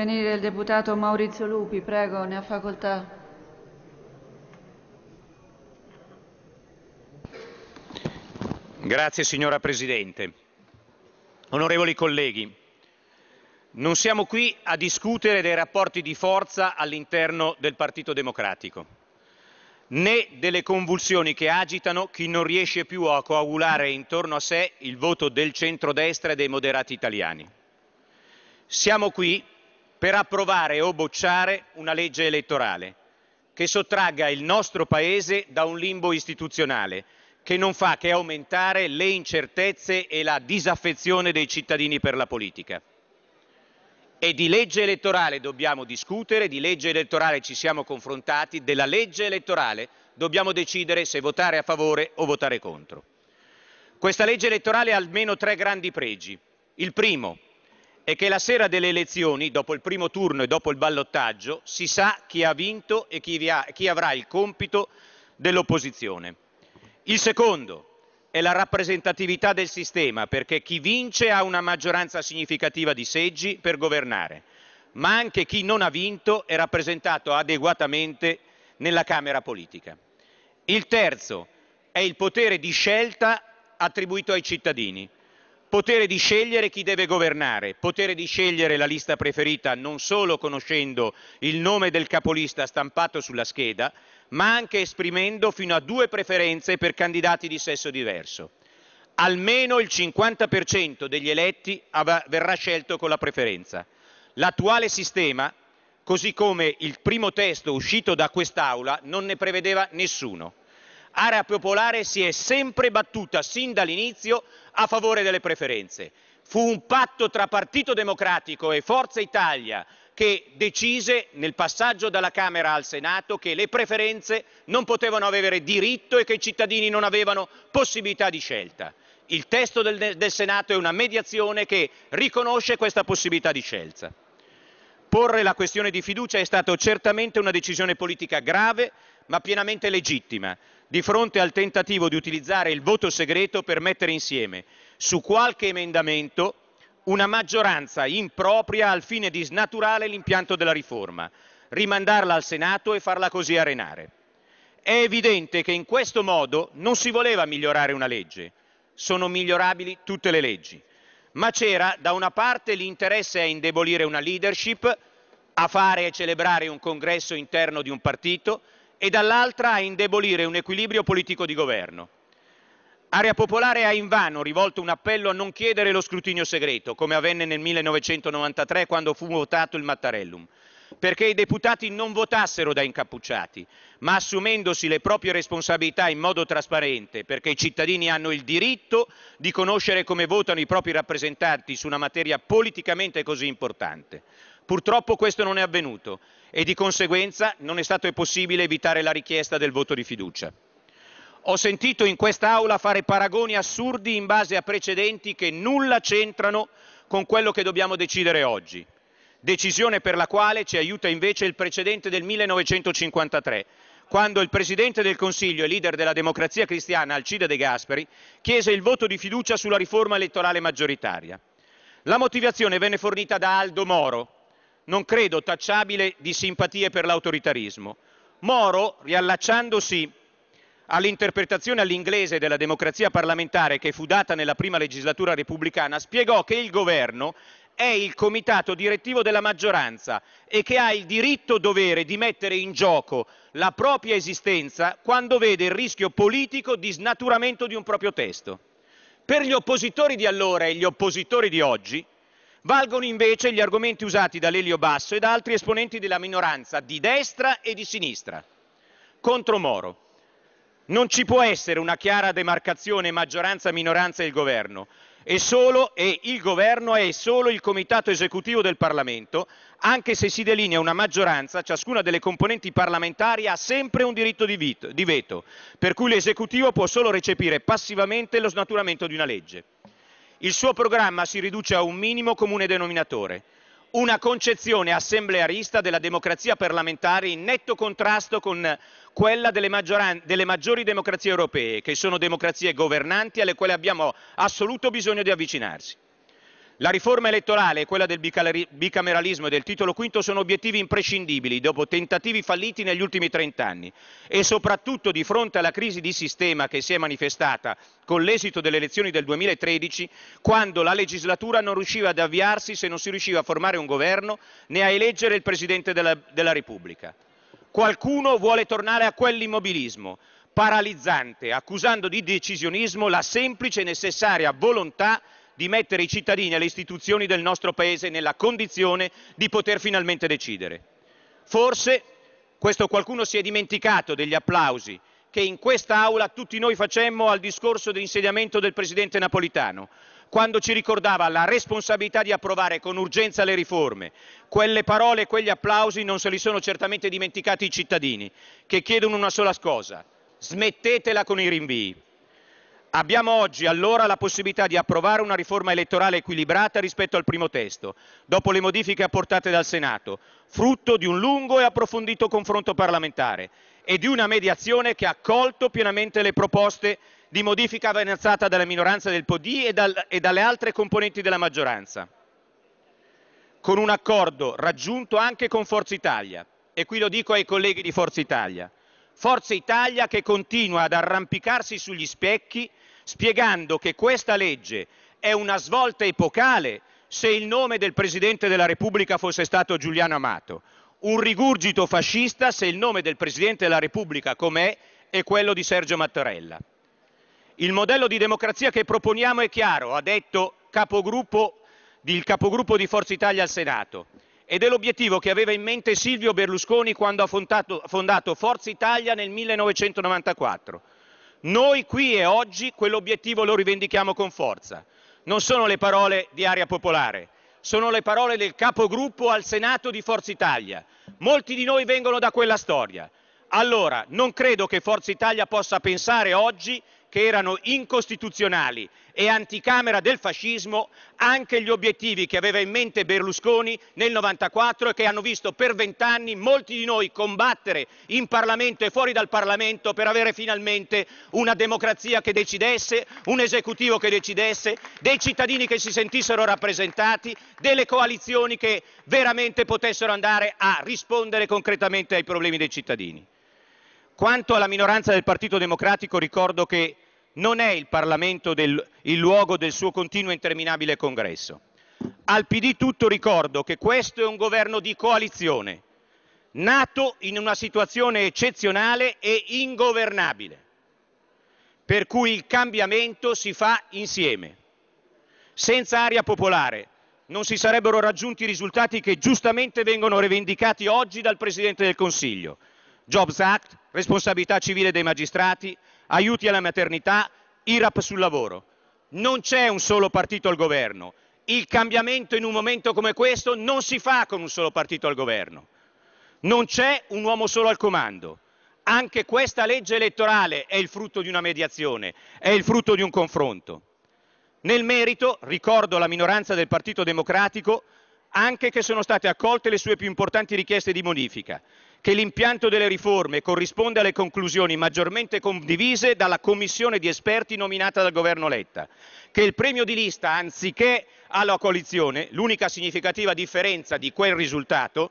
intervenire il deputato Maurizio Lupi. Prego, ne ha facoltà. Grazie signora Presidente. Onorevoli colleghi, non siamo qui a discutere dei rapporti di forza all'interno del Partito Democratico, né delle convulsioni che agitano chi non riesce più a coagulare intorno a sé il voto del centrodestra e dei moderati italiani. Siamo qui per approvare o bocciare una legge elettorale che sottragga il nostro Paese da un limbo istituzionale che non fa che aumentare le incertezze e la disaffezione dei cittadini per la politica. E di legge elettorale dobbiamo discutere, di legge elettorale ci siamo confrontati, della legge elettorale dobbiamo decidere se votare a favore o votare contro. Questa legge elettorale ha almeno tre grandi pregi. Il primo, è che la sera delle elezioni, dopo il primo turno e dopo il ballottaggio, si sa chi ha vinto e chi, ha, chi avrà il compito dell'opposizione. Il secondo è la rappresentatività del sistema, perché chi vince ha una maggioranza significativa di seggi per governare, ma anche chi non ha vinto è rappresentato adeguatamente nella Camera politica. Il terzo è il potere di scelta attribuito ai cittadini potere di scegliere chi deve governare, potere di scegliere la lista preferita non solo conoscendo il nome del capolista stampato sulla scheda, ma anche esprimendo fino a due preferenze per candidati di sesso diverso. Almeno il 50% degli eletti av- verrà scelto con la preferenza. L'attuale sistema, così come il primo testo uscito da quest'Aula, non ne prevedeva nessuno. Area Popolare si è sempre battuta sin dall'inizio a favore delle preferenze. Fu un patto tra Partito Democratico e Forza Italia che decise nel passaggio dalla Camera al Senato che le preferenze non potevano avere diritto e che i cittadini non avevano possibilità di scelta. Il testo del, del Senato è una mediazione che riconosce questa possibilità di scelta. Porre la questione di fiducia è stata certamente una decisione politica grave ma pienamente legittima, di fronte al tentativo di utilizzare il voto segreto per mettere insieme su qualche emendamento una maggioranza impropria al fine di snaturare l'impianto della riforma, rimandarla al Senato e farla così arenare. È evidente che in questo modo non si voleva migliorare una legge, sono migliorabili tutte le leggi, ma c'era da una parte l'interesse a indebolire una leadership, a fare e celebrare un congresso interno di un partito, e dall'altra a indebolire un equilibrio politico di governo. Area Popolare ha invano rivolto un appello a non chiedere lo scrutinio segreto, come avvenne nel 1993 quando fu votato il Mattarellum, perché i deputati non votassero da incappucciati, ma assumendosi le proprie responsabilità in modo trasparente, perché i cittadini hanno il diritto di conoscere come votano i propri rappresentanti su una materia politicamente così importante. Purtroppo questo non è avvenuto e di conseguenza non è stato possibile evitare la richiesta del voto di fiducia. Ho sentito in quest'Aula fare paragoni assurdi in base a precedenti che nulla c'entrano con quello che dobbiamo decidere oggi, decisione per la quale ci aiuta invece il precedente del 1953, quando il Presidente del Consiglio e leader della democrazia cristiana Alcide De Gasperi chiese il voto di fiducia sulla riforma elettorale maggioritaria. La motivazione venne fornita da Aldo Moro, non credo tacciabile di simpatie per l'autoritarismo. Moro, riallacciandosi all'interpretazione all'inglese della democrazia parlamentare che fu data nella prima legislatura repubblicana, spiegò che il governo è il comitato direttivo della maggioranza e che ha il diritto dovere di mettere in gioco la propria esistenza quando vede il rischio politico di snaturamento di un proprio testo. Per gli oppositori di allora e gli oppositori di oggi, Valgono invece gli argomenti usati da Lelio Basso e da altri esponenti della minoranza di destra e di sinistra contro Moro. Non ci può essere una chiara demarcazione maggioranza-minoranza e governo. E, solo, e il governo è solo il comitato esecutivo del Parlamento, anche se si delinea una maggioranza, ciascuna delle componenti parlamentari ha sempre un diritto di, vito, di veto, per cui l'esecutivo può solo recepire passivamente lo snaturamento di una legge. Il suo programma si riduce a un minimo comune denominatore, una concezione assemblearista della democrazia parlamentare in netto contrasto con quella delle, maggioran- delle, maggiori democrazie europee, che sono democrazie governanti alle quali abbiamo assoluto bisogno di avvicinarsi. La riforma elettorale e quella del bicameralismo e del titolo quinto sono obiettivi imprescindibili dopo tentativi falliti negli ultimi trent'anni e soprattutto di fronte alla crisi di sistema che si è manifestata con l'esito delle elezioni del 2013, quando la legislatura non riusciva ad avviarsi se non si riusciva a formare un governo né a eleggere il Presidente della, della Repubblica. Qualcuno vuole tornare a quell'immobilismo paralizzante, accusando di decisionismo la semplice e necessaria volontà di mettere i cittadini e le istituzioni del nostro Paese nella condizione di poter finalmente decidere. Forse questo qualcuno si è dimenticato degli applausi che in quest'Aula tutti noi facemmo al discorso di insediamento del Presidente Napolitano, quando ci ricordava la responsabilità di approvare con urgenza le riforme. Quelle parole e quegli applausi non se li sono certamente dimenticati i cittadini, che chiedono una sola cosa, smettetela con i rinvii. Abbiamo oggi allora la possibilità di approvare una riforma elettorale equilibrata rispetto al primo testo, dopo le modifiche apportate dal Senato, frutto di un lungo e approfondito confronto parlamentare e di una mediazione che ha accolto pienamente le proposte di modifica avanzata dalla minoranza del PD e, dal, e dalle altre componenti della maggioranza, con un accordo raggiunto anche con Forza Italia. E qui lo dico ai colleghi di Forza Italia. Forza Italia che continua ad arrampicarsi sugli specchi spiegando che questa legge è una svolta epocale se il nome del Presidente della Repubblica fosse stato Giuliano Amato, un rigurgito fascista se il nome del Presidente della Repubblica com'è è quello di Sergio Mattarella. Il modello di democrazia che proponiamo è chiaro, ha detto capogruppo, il capogruppo di Forza Italia al Senato, ed è l'obiettivo che aveva in mente Silvio Berlusconi quando ha fondato, fondato Forza Italia nel 1994 noi qui e oggi quell'obiettivo lo rivendichiamo con forza. Non sono le parole di Aria Popolare, sono le parole del capogruppo al Senato di Forza Italia. Molti di noi vengono da quella storia. Allora, non credo che Forza Italia possa pensare oggi che erano incostituzionali e anticamera del fascismo anche gli obiettivi che aveva in mente Berlusconi nel 94 e che hanno visto per vent'anni molti di noi combattere in Parlamento e fuori dal Parlamento per avere finalmente una democrazia che decidesse, un esecutivo che decidesse, dei cittadini che si sentissero rappresentati, delle coalizioni che veramente potessero andare a rispondere concretamente ai problemi dei cittadini. Quanto alla minoranza del Partito Democratico ricordo che non è il Parlamento del, il luogo del suo continuo e interminabile congresso. Al PD tutto ricordo che questo è un governo di coalizione, nato in una situazione eccezionale e ingovernabile, per cui il cambiamento si fa insieme. Senza aria popolare non si sarebbero raggiunti i risultati che giustamente vengono rivendicati oggi dal Presidente del Consiglio. Jobs Act, responsabilità civile dei magistrati, aiuti alla maternità, IRAP sul lavoro. Non c'è un solo partito al governo. Il cambiamento in un momento come questo non si fa con un solo partito al governo. Non c'è un uomo solo al comando. Anche questa legge elettorale è il frutto di una mediazione, è il frutto di un confronto. Nel merito, ricordo alla minoranza del Partito Democratico anche che sono state accolte le sue più importanti richieste di modifica che l'impianto delle riforme corrisponde alle conclusioni maggiormente condivise dalla commissione di esperti nominata dal governo Letta, che il premio di lista, anziché alla coalizione, l'unica significativa differenza di quel risultato,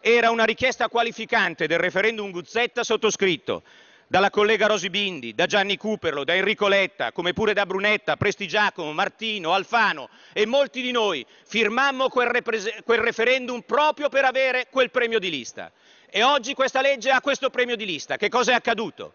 era una richiesta qualificante del referendum Guzzetta sottoscritto dalla collega Rosi Bindi, da Gianni Cuperlo, da Enrico Letta, come pure da Brunetta, Prestigiacomo, Martino, Alfano e molti di noi firmammo quel, quel referendum proprio per avere quel premio di lista. E oggi questa legge ha questo premio di lista. Che cosa è accaduto?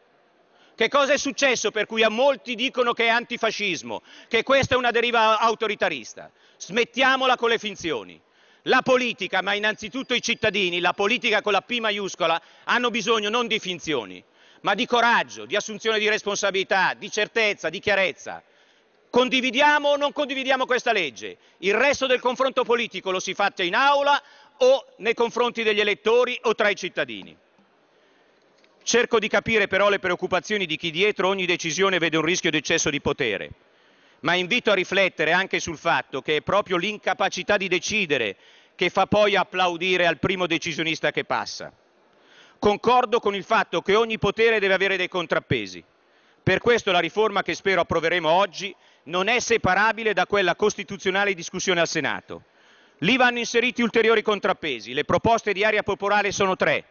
Che cosa è successo per cui a molti dicono che è antifascismo, che questa è una deriva autoritarista? Smettiamola con le finzioni. La politica, ma innanzitutto i cittadini, la politica con la P maiuscola, hanno bisogno non di finzioni, ma di coraggio, di assunzione di responsabilità, di certezza, di chiarezza. Condividiamo o non condividiamo questa legge? Il resto del confronto politico lo si faccia in aula o nei confronti degli elettori o tra i cittadini. Cerco di capire però le preoccupazioni di chi dietro ogni decisione vede un rischio di eccesso di potere, ma invito a riflettere anche sul fatto che è proprio l'incapacità di decidere che fa poi applaudire al primo decisionista che passa. Concordo con il fatto che ogni potere deve avere dei contrappesi. Per questo la riforma che spero approveremo oggi non è separabile da quella costituzionale in discussione al Senato. Lì vanno inseriti ulteriori contrappesi. Le proposte di area popolare sono tre.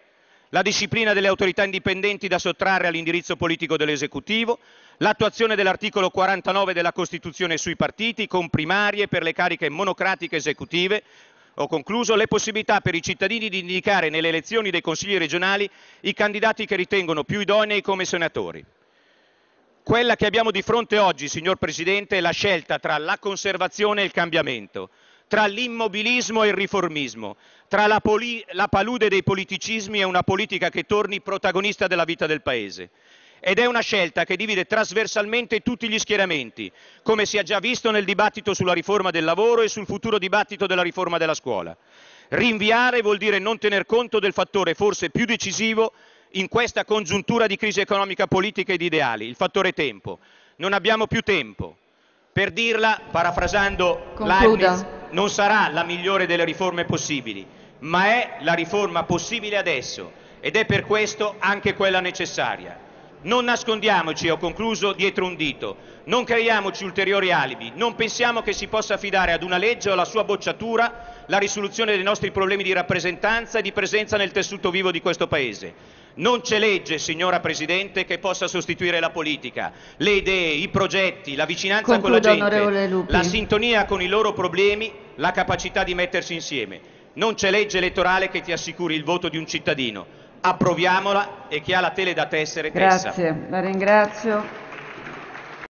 La disciplina delle autorità indipendenti da sottrarre all'indirizzo politico dell'esecutivo, l'attuazione dell'articolo 49 della Costituzione sui partiti, con primarie per le cariche monocratiche esecutive, ho concluso, le possibilità per i cittadini di indicare nelle elezioni dei consigli regionali i candidati che ritengono più idonei come senatori. Quella che abbiamo di fronte oggi, signor Presidente, è la scelta tra la conservazione e il cambiamento tra l'immobilismo e il riformismo, tra la, poli- la palude dei politicismi e una politica che torni protagonista della vita del Paese ed è una scelta che divide trasversalmente tutti gli schieramenti, come si è già visto nel dibattito sulla riforma del lavoro e sul futuro dibattito della riforma della scuola. Rinviare vuol dire non tener conto del fattore forse più decisivo in questa congiuntura di crisi economica, politica e di ideali, il fattore tempo. Non abbiamo più tempo. Per dirla, parafrasando Concluda. Leibniz, non sarà la migliore delle riforme possibili, ma è la riforma possibile adesso ed è per questo anche quella necessaria. Non nascondiamoci, ho concluso, dietro un dito, non creiamoci ulteriori alibi, non pensiamo che si possa affidare ad una legge o alla sua bocciatura la risoluzione dei nostri problemi di rappresentanza e di presenza nel tessuto vivo di questo Paese. Non c'è legge, signora Presidente, che possa sostituire la politica. Le idee, i progetti, la vicinanza Concludo, con la gente, la sintonia con i loro problemi, la capacità di mettersi insieme. Non c'è legge elettorale che ti assicuri il voto di un cittadino. Approviamola e chi ha la tele da tessere, tessa. Grazie, la ringrazio.